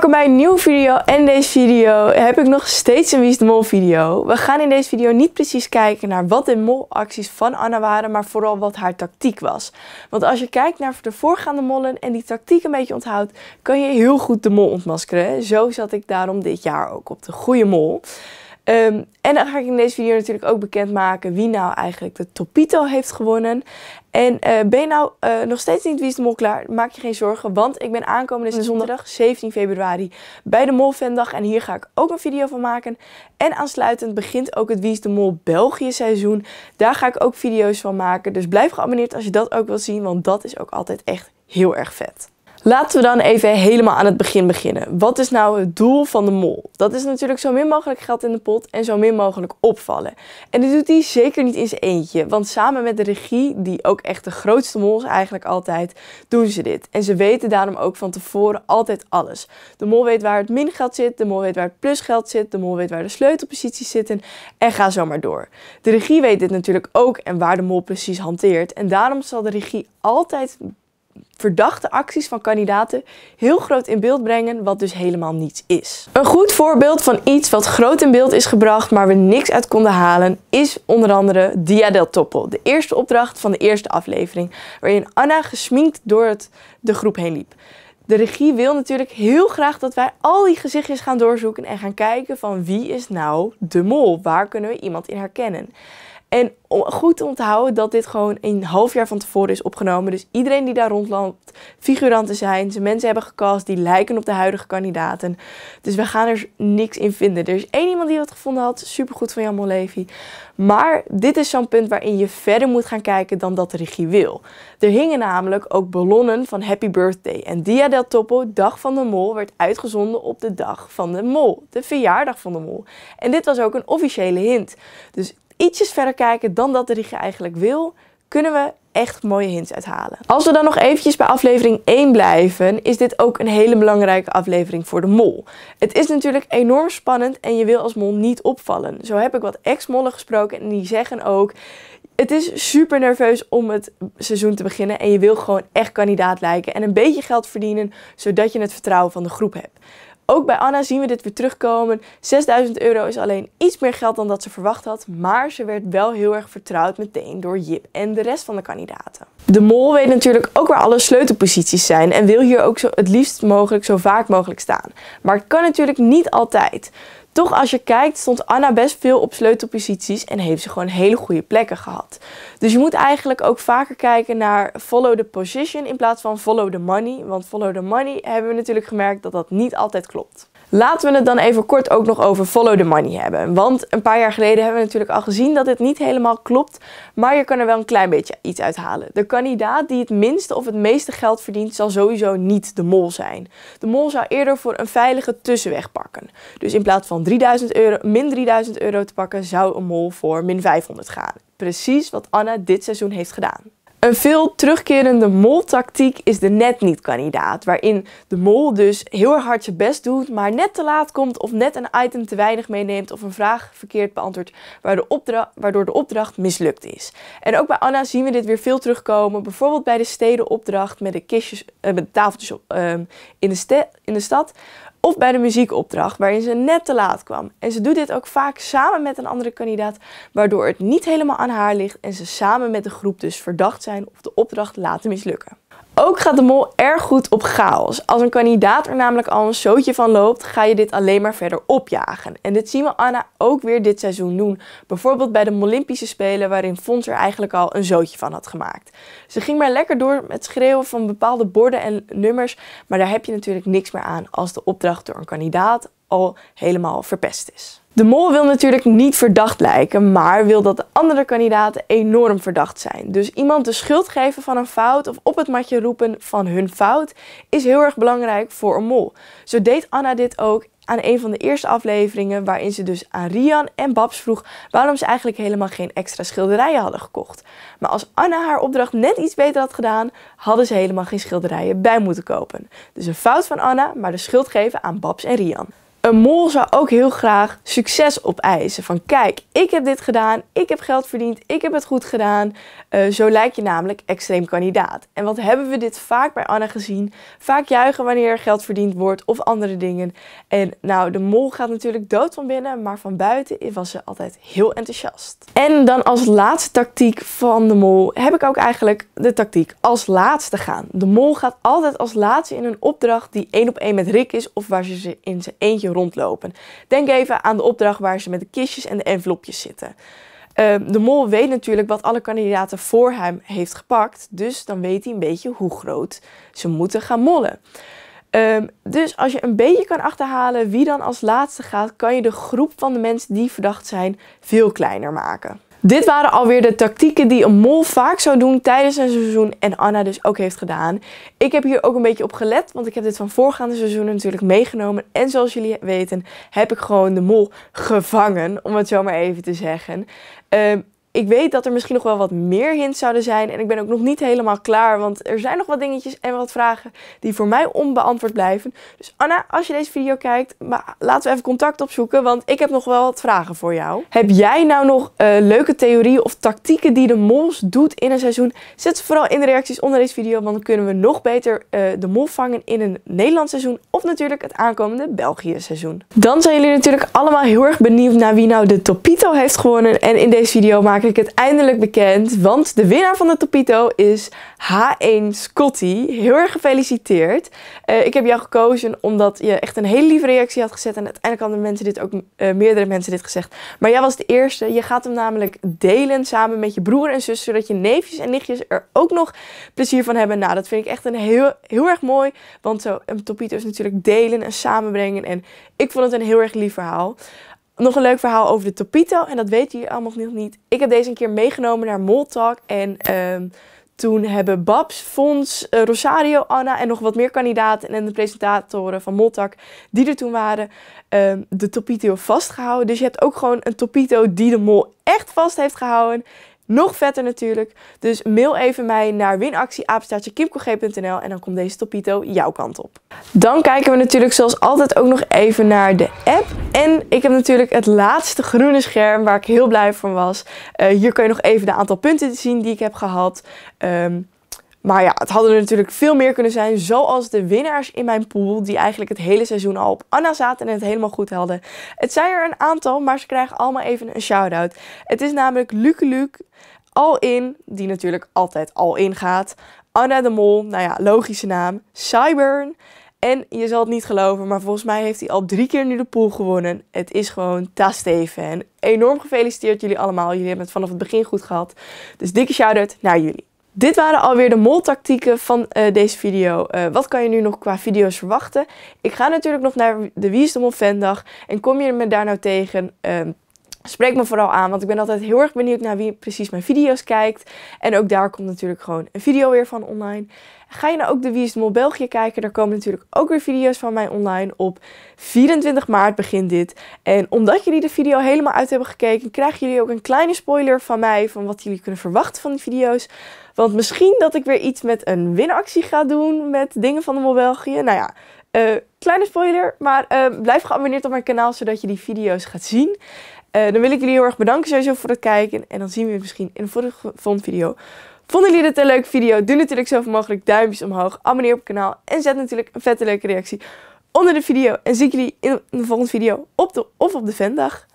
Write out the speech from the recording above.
welkom bij een nieuwe video. En deze video heb ik nog steeds een Wie de Mol video. We gaan in deze video niet precies kijken naar wat de molacties van Anna waren, maar vooral wat haar tactiek was. Want als je kijkt naar de voorgaande mollen en die tactiek een beetje onthoudt, kan je heel goed de mol ontmaskeren. Zo zat ik daarom dit jaar ook op de goede mol. Ehm, en dan ga ik in deze video natuurlijk ook bekendmaken wie nou eigenlijk de Topito heeft gewonnen. En eh, ben je nou eh, nog steeds niet Wie is de Mol klaar? Maak je geen zorgen, want ik ben aankomende zondag 17 februari bij de Mol Vendag. En hier ga ik ook een video van maken. En aansluitend begint ook het Wie is de Mol België seizoen. Daar ga ik ook video's van maken. Dus blijf geabonneerd als je dat ook wilt zien, want dat is ook altijd echt heel erg vet. Laten we dan even helemaal aan het begin beginnen. Wat is nou het doel van de mol? Dat is natuurlijk zo min mogelijk geld in de pot en zo min mogelijk opvallen. En dat doet hij zeker niet in zijn eentje, want samen met de regie, die ook echt de grootste mol is eigenlijk altijd, doen ze dit. En ze weten daarom ook van tevoren altijd alles. De mol weet waar het min geld zit, de mol weet waar het plus geld zit, de mol weet waar de sleutelposities zitten en ga zo maar door. De regie weet dit natuurlijk ook en waar de mol precies hanteert. En daarom zal de regie altijd verdachte acties van kandidaten heel groot in beeld brengen, wat dus helemaal niets is. Een goed voorbeeld van iets wat groot in beeld is gebracht, maar we niks uit konden halen, is onder andere Dia del Toppel, de eerste opdracht van de eerste aflevering, waarin Anna gesminkt door het, de groep heen liep. De regie wil natuurlijk heel graag dat wij al die gezichtjes gaan doorzoeken en gaan kijken van wie is nou de mol? Waar kunnen we iemand in herkennen? En goed te onthouden dat dit gewoon een half jaar van tevoren is opgenomen. Dus iedereen die daar rondloopt, figuranten zijn, ze mensen hebben gecast die lijken op de huidige kandidaten. Dus we gaan er niks in vinden. Er is één iemand die wat gevonden had, supergoed van Jan Mollevi. Maar dit is zo'n punt waarin je verder moet gaan kijken dan dat de regie wil. Er hingen namelijk ook ballonnen van Happy Birthday. En Dia del Topo, Dag van de Mol, werd uitgezonden op de dag van de Mol. De verjaardag van de Mol. En dit was ook een officiële hint. Dus ietsjes verder kijken dan dat de rieger eigenlijk wil, kunnen we echt mooie hints uithalen. Als we dan nog eventjes bij aflevering 1 blijven, is dit ook een hele belangrijke aflevering voor de mol. Het is natuurlijk enorm spannend en je wil als mol niet opvallen. Zo heb ik wat ex-mollen gesproken en die zeggen ook... Het is super nerveus om het seizoen te beginnen en je wil gewoon echt kandidaat lijken en een beetje geld verdienen, zodat je het vertrouwen van de groep hebt. Ook bij Anna zien we dit weer terugkomen. 6000 euro is alleen iets meer geld dan dat ze verwacht had, maar ze werd wel heel erg vertrouwd meteen door Jip en de rest van de kandidaten. De mol weet natuurlijk ook waar alle sleutelposities zijn en wil hier ook zo, het liefst mogelijk zo vaak mogelijk staan. Maar het kan natuurlijk niet altijd. Toch als je kijkt stond Anna best veel op sleutelposities en heeft ze gewoon hele goede plekken gehad. Dus je moet eigenlijk ook vaker kijken naar follow the position in plaats van follow the money. Want follow the money hebben we natuurlijk gemerkt dat dat niet altijd klopt. Laten we het dan even kort ook nog over follow the money hebben. Want een paar jaar geleden hebben we natuurlijk al gezien dat dit niet helemaal klopt. Maar je kan er wel een klein beetje iets uit halen. De kandidaat die het minste of het meeste geld verdient, zal sowieso niet de mol zijn. De mol zou eerder voor een veilige tussenweg pakken. Dus in plaats van 3000 euro, min 3000 euro te pakken, zou een mol voor min 500 gaan. Precies wat Anna dit seizoen heeft gedaan. Een veel terugkerende moltactiek is de net niet kandidaat, waarin de mol dus heel hard zijn best doet, maar net te laat komt of net een item te weinig meeneemt of een vraag verkeerd beantwoordt, waardoor de opdracht mislukt is. En ook bij Anna zien we dit weer veel terugkomen, bijvoorbeeld bij de stedenopdracht met de, kistjes, eh, met de tafeltjes ehm, in, de in de stad, of bij de muziekopdracht waarin ze net te laat kwam. En ze doet dit ook vaak samen met een andere kandidaat, waardoor het niet helemaal aan haar ligt en ze samen met de groep dus verdacht zijn of de opdracht laten mislukken. Ook gaat de mol erg goed op chaos. Als een kandidaat er namelijk al een zootje van loopt, ga je dit alleen maar verder opjagen. En dit zien we Anna ook weer dit seizoen doen. Bijvoorbeeld bij de Olympische Spelen, waarin Fons er eigenlijk al een zootje van had gemaakt. Ze ging maar lekker door met schreeuwen van bepaalde borden en nummers, maar daar heb je natuurlijk niks meer aan als de opdracht door een kandidaat al helemaal verpest is. De mol wil natuurlijk niet verdacht lijken, maar wil dat de andere kandidaten enorm verdacht zijn. Dus iemand de schuld geven van een fout of op het matje roepen van hun fout is heel erg belangrijk voor een mol. Zo deed Anna dit ook aan een van de eerste afleveringen waarin ze dus aan Rian en Babs vroeg waarom ze eigenlijk helemaal geen extra schilderijen hadden gekocht. Maar als Anna haar opdracht net iets beter had gedaan, hadden ze helemaal geen schilderijen bij moeten kopen. Dus een fout van Anna, maar de schuld geven aan Babs en Rian. Een mol zou ook heel graag succes opeisen. Van kijk, ik heb dit gedaan, ik heb geld verdiend, ik heb het goed gedaan. Eh, zo lijk je namelijk extreem kandidaat. En wat hebben we dit vaak bij Anna gezien? Vaak juichen wanneer geld verdiend wordt of andere dingen. En nou, de mol gaat natuurlijk dood van binnen, maar van buiten was ze altijd heel enthousiast. En dan als laatste tactiek van de mol heb ik ook eigenlijk de tactiek als laatste gaan. De mol gaat altijd als laatste in een opdracht die één op één met Rick is of waar ze in zijn eentje rondlopen. Denk even aan de opdracht waar ze met de kistjes en de envelopjes zitten. Ehm, de mol weet natuurlijk wat alle kandidaten voor hem heeft gepakt, dus dan weet hij een beetje hoe groot ze moeten gaan mollen. Ehm, dus als je een beetje kan achterhalen wie dan als laatste gaat, kan je de groep van de mensen die verdacht zijn veel kleiner maken. Dit waren alweer de tactieken die een mol vaak zou doen tijdens een seizoen en Anna dus ook heeft gedaan. Ik heb hier ook een beetje op gelet, want ik heb dit van voorgaande seizoenen natuurlijk meegenomen. En zoals jullie weten heb ik gewoon de mol gevangen, om het zo maar even te zeggen. Uh, ik weet dat er misschien nog wel wat meer hints zouden zijn. En ik ben ook nog niet helemaal klaar, want er zijn nog wat dingetjes en wat vragen die voor mij onbeantwoord blijven. Dus Anna, als je deze video kijkt, maar laten we even contact opzoeken, want ik heb nog wel wat vragen voor jou. Heb jij nou nog eh, leuke theorieën of tactieken die de Mols doet in een seizoen? Zet ze vooral in de reacties onder deze video, want dan kunnen we nog beter eh, de Mol vangen in een Nederlands seizoen of natuurlijk het aankomende België seizoen. Dan zijn jullie natuurlijk allemaal heel erg benieuwd naar wie nou de Topito heeft gewonnen. En in deze video maak maak ik het eindelijk bekend. Want de winnaar van de Topito is H1 Scotty. Heel erg gefeliciteerd. Eh, ik heb jou gekozen omdat je echt een hele lieve reactie had gezet. En uiteindelijk hadden mensen dit ook, eh, meerdere mensen dit gezegd. Maar jij was de eerste. Je gaat hem namelijk delen samen met je broer en zus. Zodat je neefjes en nichtjes er ook nog plezier van hebben. Nou, dat vind ik echt een heel, heel erg mooi. Want zo een eh, Topito is natuurlijk delen en samenbrengen. En ik vond het een heel erg lief verhaal. Nog een leuk verhaal over de Topito. En dat weten jullie allemaal nog niet. Ik heb deze een keer meegenomen naar Moltak. En ehm, toen hebben Babs, Fons, eh, Rosario, Anna en nog wat meer kandidaten en de presentatoren van Moltak die er toen waren, ehm, de Topito vastgehouden. Dus je hebt ook gewoon een Topito die de mol echt vast heeft gehouden. Nog vetter natuurlijk. Dus mail even mij naar winactieapenstaartje.nl en dan komt deze topito jouw kant op. Dan kijken we natuurlijk zoals altijd ook nog even naar de app. En ik heb natuurlijk het laatste groene scherm waar ik heel blij van was. Eh, hier kun je nog even de aantal punten zien die ik heb gehad. Um, maar ja, het hadden er natuurlijk veel meer kunnen zijn. Zoals de winnaars in mijn pool, die eigenlijk het hele seizoen al op Anna zaten en het helemaal goed hadden. Het zijn er een aantal, maar ze krijgen allemaal even een shout-out. Het is namelijk Luke Luke, Al In, die natuurlijk altijd al in gaat. Anna de Mol, nou ja, logische naam. Cyburn. En je zal het niet geloven, maar volgens mij heeft hij al drie keer nu de pool gewonnen. Het is gewoon Ta Steven. Enorm gefeliciteerd jullie allemaal. Jullie hebben het vanaf het begin goed gehad. Dus dikke shout-out naar jullie. Dit waren alweer de moltactieken van eh, deze video. Eh, wat kan je nu nog qua video's verwachten? Ik ga natuurlijk nog naar de Wie is de En kom je me daar nou tegen... Ehm, spreek me vooral aan, want ik ben altijd heel erg benieuwd naar wie precies mijn video's kijkt. En ook daar komt natuurlijk gewoon een video weer van online. Ga je nou ook de Wie is de Mol België kijken? Daar komen natuurlijk ook weer video's van mij online. Op 24 maart begint dit. En omdat jullie de video helemaal uit hebben gekeken, krijgen jullie ook een kleine spoiler van mij van wat jullie kunnen verwachten van die video's. Want misschien dat ik weer iets met een winactie ga doen met dingen van de Mol België. Nou ja, eh, kleine spoiler, maar eh, blijf geabonneerd op mijn kanaal zodat je die video's gaat zien. Eh, dan wil ik jullie heel erg bedanken sowieso voor het kijken. En dan zien we je misschien in de volgende video. Vonden jullie dit een leuke video? Doe natuurlijk zoveel mogelijk duimpjes omhoog. Abonneer op het kanaal en zet natuurlijk een vette leuke reactie onder de video. En zie ik jullie in de volgende video op de, of op de Vendag.